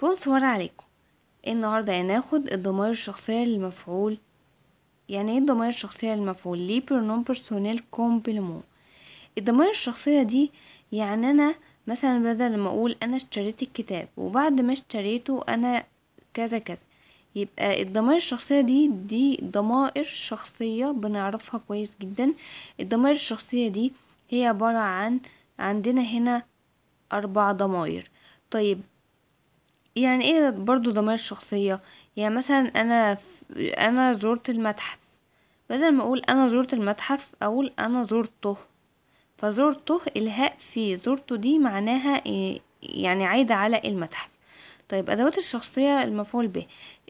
بونسوار عليكم ايه النهاردة هناخد يعني الضمائر الشخصية للمفعول يعني ايه الضمائر الشخصية للمفعول ليه برونوم بيرسونيل كومبلمون الضمائر الشخصية دي يعني انا مثلا بدل ما اقول انا اشتريت الكتاب وبعد ما اشتريته انا كذا كذا يبقى الضمائر الشخصية دي دي ضمائر شخصية بنعرفها كويس جدا الضمائر الشخصية دي هي عبارة عن عندنا هنا أربع ضمائر طيب يعني ايه برضو ضمير الشخصية يعني مثلا انا ف... انا زرت المتحف بدل ما اقول انا زرت المتحف اقول انا زرته فزرته الهاء في زرته دي معناها إيه، يعني عايدة على المتحف طيب ادوات الشخصية المفعول به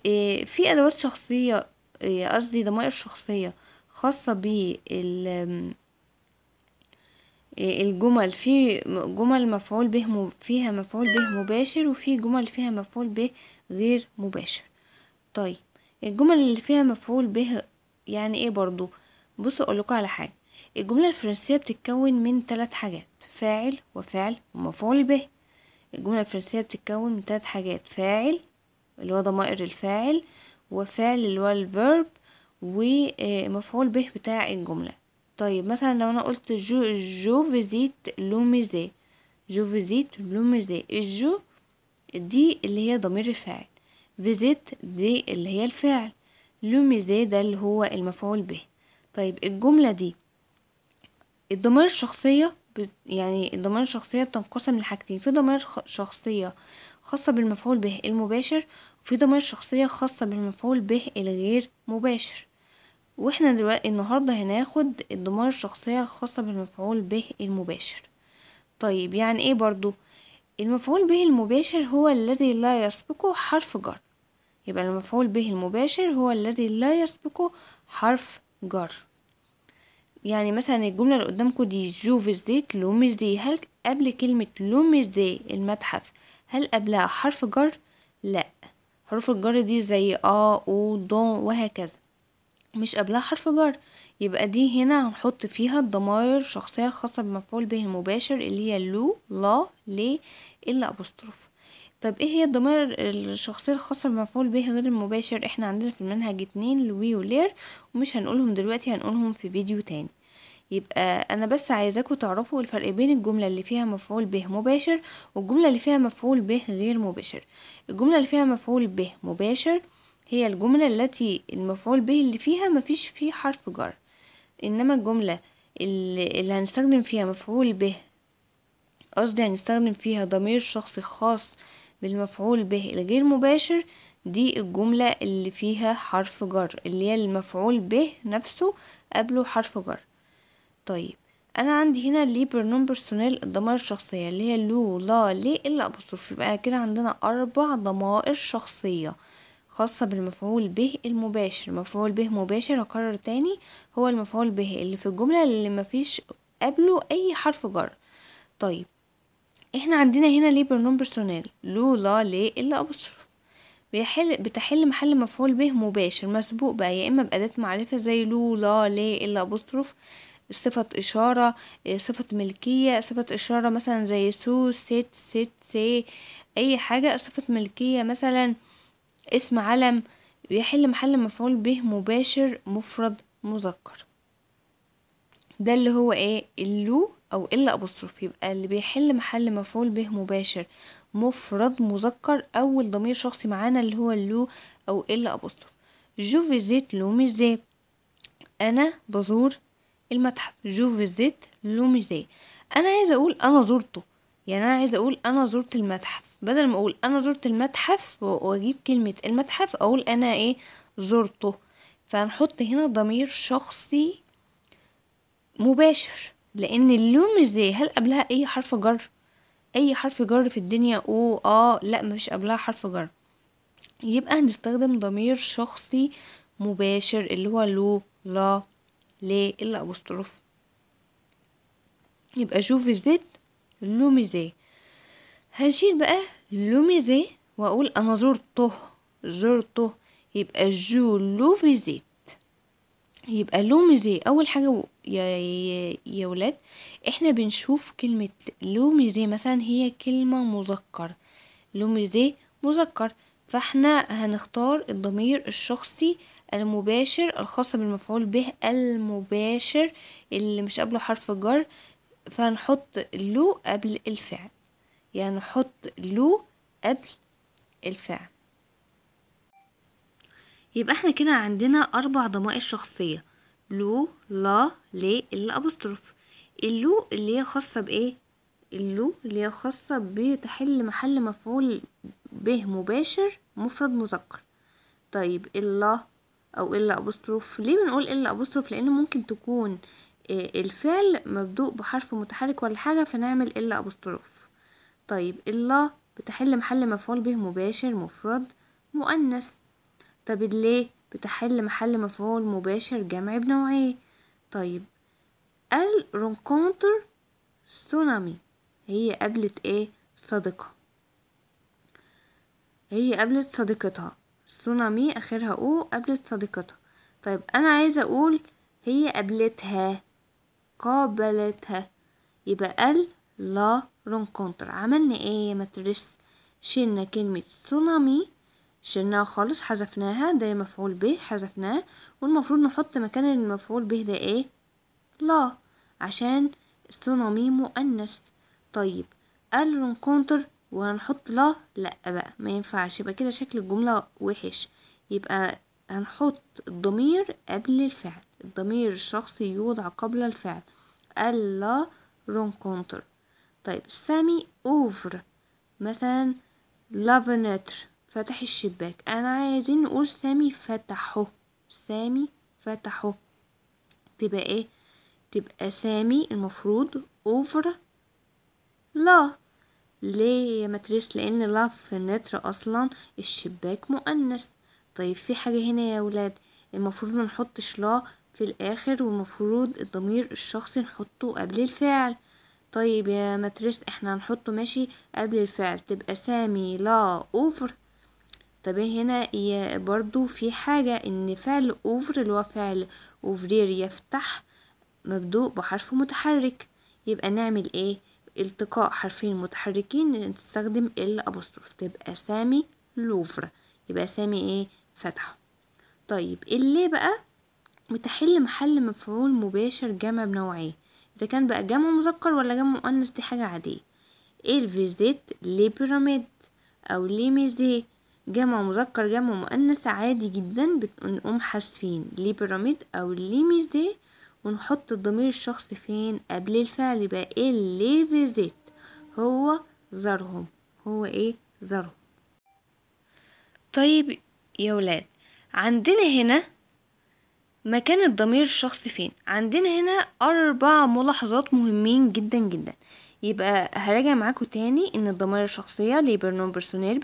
إيه، في ادوات شخصية إيه، قصدي ضمائر شخصية خاصة بال الجمل في جمل مفعول به فيها مفعول به مباشر وفي جمل فيها مفعول به غير مباشر طيب الجمل اللي فيها مفعول به يعني ايه برضو بصوا اقول لكم على حاجه الجمله الفرنسيه بتتكون من ثلاث حاجات فاعل وفعل ومفعول به الجمله الفرنسيه بتتكون من ثلاث حاجات فاعل اللي هو ضمائر الفاعل وفعل اللي هو الفيرب ومفعول آه، به بتاع الجمله طيب مثلا لو انا قلت جو جو فيزيت لو ميزي جو فيزيت لو ميزي الجو دي اللي هي ضمير الفاعل فيزيت دي اللي هي الفاعل لو ميزي ده اللي هو المفعول به طيب الجملة دي الضمائر الشخصية يعني الضمائر الشخصية بتنقسم لحاجتين في ضمائر شخصية خاصة بالمفعول به المباشر وفي ضمائر شخصية خاصة بالمفعول به الغير مباشر واحنا دلوقتي النهاردة هناخد الضمائر الشخصية الخاصة بالمفعول به المباشر طيب يعني ايه برضو المفعول به المباشر هو الذي لا يسبقه حرف جر يبقى المفعول به المباشر هو الذي لا يسبقه حرف جر يعني مثلا الجملة اللي قدامكم دي جوف الزيت لوم زي هل قبل كلمة لوم زي المتحف هل قبلها حرف جر؟ لأ حروف الجر دي زي آ آه، أو دون وهكذا مش قبلها حرف جر يبقى دي هنا هنحط فيها الضمائر الشخصية الخاصة بمفعول به المباشر اللي هي لو لا لي إلا أبوستروف طب ايه هي الضمائر الشخصية الخاصة بمفعول به غير المباشر احنا عندنا في المنهج اتنين لوي ولير ومش هنقولهم دلوقتي هنقولهم في فيديو تاني يبقى انا بس عايزاكم تعرفوا الفرق بين الجملة اللي فيها مفعول به مباشر والجملة اللي فيها مفعول به غير مباشر الجملة اللي فيها مفعول به مباشر هي الجملة التي المفعول به اللي فيها مفيش فيه حرف جر إنما الجملة اللي, هنستخدم فيها مفعول به قصدي هنستخدم فيها ضمير شخصي خاص بالمفعول به الغير مباشر دي الجملة اللي فيها حرف جر اللي هي المفعول به نفسه قبله حرف جر طيب انا عندي هنا لي برنوم بيرسونيل الضمائر الشخصية اللي هي لو لا لي الا ابوستروف يبقى كده عندنا اربع ضمائر شخصية خاصة بالمفعول به المباشر مفعول به مباشر هكرر تاني هو المفعول به اللي في الجملة اللي مفيش قبله أي حرف جر طيب احنا عندنا هنا ليه برسونال لو لولا ليه إلا ابصرف بيحل بتحل محل مفعول به مباشر مسبوق بقى يا إما بأداة معرفة زي لولا ليه إلا ابصرف صفة إشارة صفة ملكية صفة إشارة مثلا زي سو ست ست سي أي حاجة صفة ملكية مثلا اسم علم يحل محل مفعول به مباشر مفرد مذكر ده اللي هو ايه اللو او الا ابوستروف يبقى اللي بيحل محل مفعول به مباشر مفرد مذكر اول ضمير شخصي معانا اللي هو اللو او الا ابوستروف جو فيزيت لو ميزي انا بزور المتحف جو فيزيت لو ميزي انا عايزه اقول انا زرته يعني انا عايزه اقول انا زرت المتحف بدل ما اقول انا زرت المتحف واجيب كلمة المتحف اقول انا ايه زرته فهنحط هنا ضمير شخصي مباشر لان اللوم مش زي هل قبلها اي حرف جر اي حرف جر في الدنيا او اه لا مفيش قبلها حرف جر يبقى هنستخدم ضمير شخصي مباشر اللي هو لو لا ليه الا ابوستروف يبقى شوف الزيت اللوم ازاي زي هنشيل بقى لو ميزي واقول انا زرته زرته يبقى جو لو فيزيت يبقى لو ميزي اول حاجه يا يا, يا ولاد احنا بنشوف كلمه لو ميزي مثلا هي كلمه مذكر لو ميزي مذكر فاحنا هنختار الضمير الشخصي المباشر الخاص بالمفعول به المباشر اللي مش قبله حرف جر فهنحط لو قبل الفعل يعني نحط لو قبل الفعل يبقى احنا كده عندنا أربع ضمائر شخصية لو لا لي الأبوستروف اللو اللي هي خاصة بإيه؟ اللو اللي هي خاصة بتحل محل مفعول به مباشر مفرد مذكر طيب إلا أو إلا أبوستروف ليه بنقول إلا أبوستروف؟ لأن ممكن تكون آه، الفعل مبدوء بحرف متحرك ولا حاجة فنعمل إلا أبوستروف طيب إلا بتحل محل مفعول به مباشر مفرد مؤنث طب ليه بتحل محل مفعول مباشر جمع بنوعيه طيب ال رونكونتر سونامي هي قابلت ايه صديقها هي قابلت صديقتها سونامي اخرها او قابلت صديقتها طيب انا عايزه اقول هي قابلتها قابلتها يبقى ال لا رونكونتر عملنا ايه يا ماتريس شلنا كلمة تسونامي شلناها خالص حذفناها ده مفعول به حذفناه والمفروض نحط مكان المفعول به ده ايه لا عشان تسونامي مؤنث طيب قال رونكونتر وهنحط لا لا بقى ما ينفعش يبقى كده شكل الجملة وحش يبقى هنحط الضمير قبل الفعل الضمير الشخصي يوضع قبل الفعل رون رونكونتر طيب سامي أوفر مثلا لافنتر فتح الشباك أنا عايزين نقول سامي فتحه سامي فتحه تبقى إيه تبقى سامي المفروض أوفر لا ليه يا ماتريس لأن لافنتر أصلا الشباك مؤنث طيب في حاجة هنا يا ولاد المفروض ما نحطش لا في الآخر والمفروض الضمير الشخصي نحطه قبل الفعل طيب يا ماتريس احنا هنحطه ماشي قبل الفعل تبقى سامي لا اوفر طب إيه هنا إيه برضو في حاجة ان فعل اوفر اللي هو فعل اوفرير يفتح مبدوء بحرف متحرك يبقى نعمل ايه التقاء حرفين متحركين نستخدم الابوستروف تبقى سامي لوفر يبقى سامي ايه فتحه طيب اللي بقى بتحل محل مفعول مباشر جمع بنوعيه اذا كان بقى جمع مذكر ولا جمع مؤنث دي حاجه عاديه الفيزيت لبيراميد او ليميزي جمع مذكر جمع مؤنث عادي جدا بنقوم حذفين لبيراميد او ليميزي ونحط الضمير الشخص فين قبل الفعل يبقى اللي فيزيت هو زارهم هو ايه زارهم طيب يا ولاد عندنا هنا مكان الضمير الشخصي فين عندنا هنا أربع ملاحظات مهمين جدا جدا يبقى هراجع معاكم تاني ان الضمائر الشخصية ليبرنون نون بيرسونيل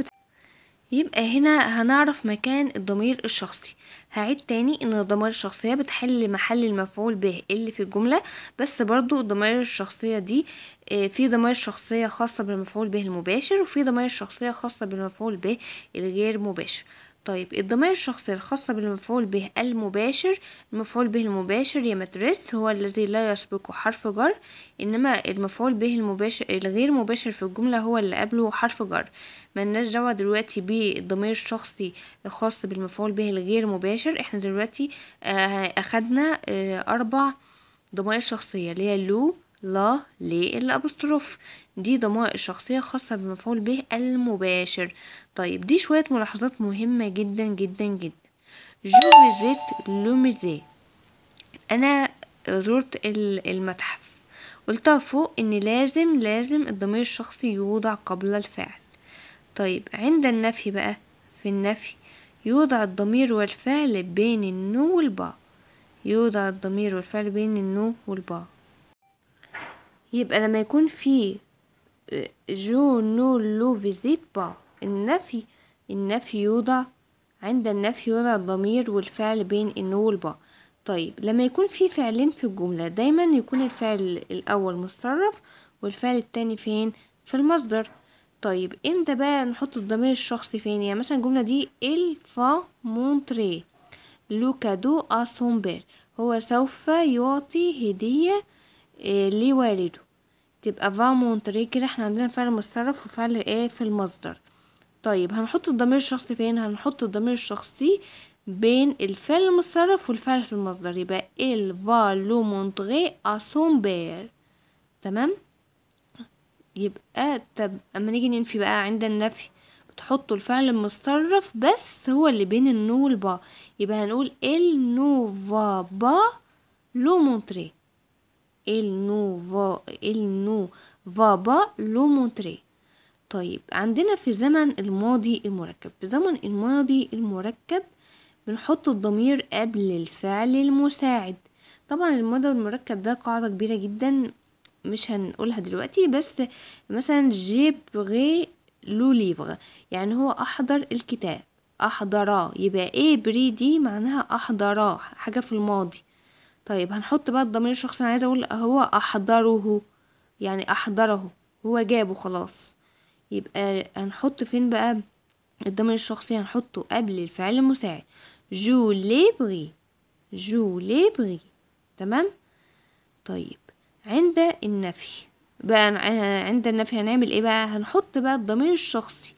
يبقى هنا هنعرف مكان الضمير الشخصي هعيد تاني ان الضمائر الشخصية بتحل محل المفعول به اللي في الجملة بس برضو الضمائر الشخصية دي آه، في ضمائر شخصية خاصة بالمفعول به المباشر وفي ضمائر شخصية خاصة بالمفعول به الغير مباشر طيب الضمير الشخصي الخاص بالمفعول به المباشر المفعول به المباشر يا مدرس هو الذي لا يسبقه حرف جر إنما المفعول به المباشر الغير مباشر في الجملة هو اللي قبله حرف جر ملناش دعوة دلوقتي بالضمير الشخصي الخاص بالمفعول به الغير مباشر احنا دلوقتي آه، أخدنا آه، أربع ضمائر شخصية اللي هي لو لا للأبستروف دي ضمائر شخصية خاصة بمفعول به المباشر طيب دي شوية ملاحظات مهمة جدا جدا جدا فيزيت لوميزي أنا زرت المتحف قلت فوق ان لازم لازم الضمير الشخصي يوضع قبل الفعل طيب عند النفي بقى في النفي يوضع الضمير والفعل بين النو والبا يوضع الضمير والفعل بين النو والبا يبقى لما يكون في آه، جو نو لو فيزيت با النفي النفي يوضع عند النفي يوضع الضمير والفعل بين النو والبا طيب لما يكون في فعلين في الجملة دايما يكون الفعل الأول متصرف والفعل التاني فين في المصدر طيب امتى بقى نحط الضمير الشخصي فين يعني مثلا الجملة دي إل فا montrer le cadeau هو سوف يعطي هدية إيه، ليه والده تبقى مونتري كده احنا عندنا فعل متصرف وفعل ايه في المصدر طيب هنحط الضمير الشخصي فين هنحط الضمير الشخصي بين الفعل المتصرف والفعل في المصدر يبقى il va le montrer à son تمام يبقى طب اما نيجي ننفي بقى عند النفي بتحطوا الفعل المتصرف بس هو اللي بين النو والبا يبقى هنقول il ne va pas le montrer il nous va il nous va pas le montrer طيب عندنا في زمن الماضي المركب في زمن الماضي المركب بنحط الضمير قبل الفعل المساعد طبعا الماضي المركب ده قاعدة كبيرة جدا مش هنقولها دلوقتي بس مثلا جيب غي لو ليفغ يعني هو أحضر الكتاب احضرا يبقى إيه بري دي معناها احضرا حاجة في الماضي طيب هنحط بقى الضمير الشخصي انا عايزه اقول هو احضره يعني احضره هو جابه خلاص يبقى هنحط فين بقى الضمير الشخصي هنحطه قبل الفعل المساعد جو ليبغي جو ليبغي تمام طيب عند النفي بقى آه، عند النفي هنعمل ايه بقى هنحط بقى الضمير الشخصي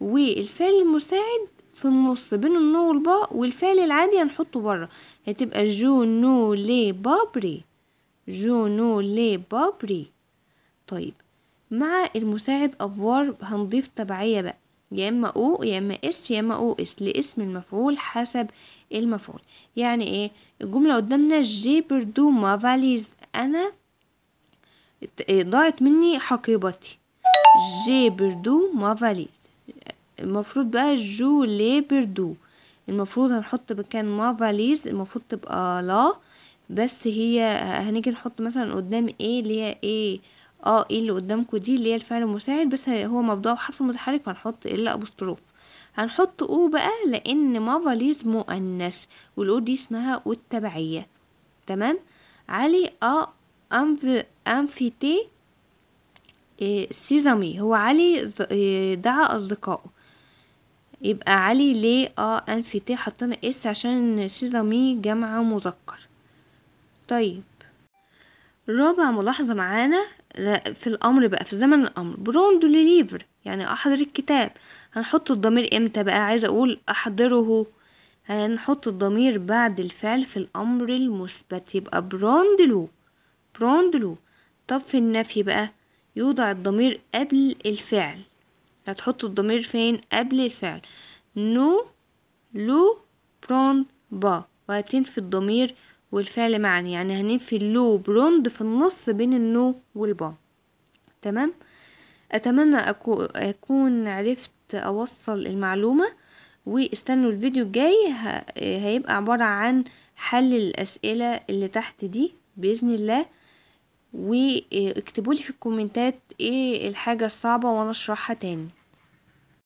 والفعل المساعد في النص بين النون والباء والفعل العادي هنحطه بره هتبقى نو لي بابري نو لي بابري طيب مع المساعد أفوار هنضيف تبعية بقى يا إما أو يا إما إس يا إما أو إس لاسم المفعول حسب المفعول يعني إيه الجملة قدامنا جي بردو ما فاليز أنا إيه، ضاعت مني حقيبتي جي بردو ما فاليز المفروض بقى جو لي بردو المفروض هنحط مكان ما فاليز المفروض تبقى لا بس هي هنيجي نحط مثلا قدام ايه اللي هي ايه اه ايه اللي قدامكم دي اللي هي الفعل المساعد بس هو مبدوع بحرف متحرك فهنحط الا ابوستروف هنحط او بقى لان ما فاليز مؤنث والاو دي اسمها او التبعيه تمام علي اه انف تي إيه، سيزامي هو علي إيه، دعا أصدقائه يبقى علي ليه اه في تي حطينا اس عشان سيزامي جمع مذكر طيب رابع ملاحظة معانا في الأمر بقى في زمن الأمر بروند ليفر يعني أحضر الكتاب هنحط الضمير امتى بقى عايزة أقول أحضره هنحط الضمير بعد الفعل في الأمر المثبت يبقى بروندلو بروندلو طب في النفي بقى يوضع الضمير قبل الفعل هتحطوا الضمير فين قبل الفعل نو لو بروند با وهتنفي الضمير والفعل معا يعني هننفي اللو بروند في النص بين النو والبا تمام اتمنى اكون عرفت اوصل المعلومه واستنوا الفيديو الجاي هيبقى عباره عن حل الاسئله اللي تحت دي باذن الله واكتبوا لي في الكومنتات ايه الحاجه الصعبه وانا اشرحها تاني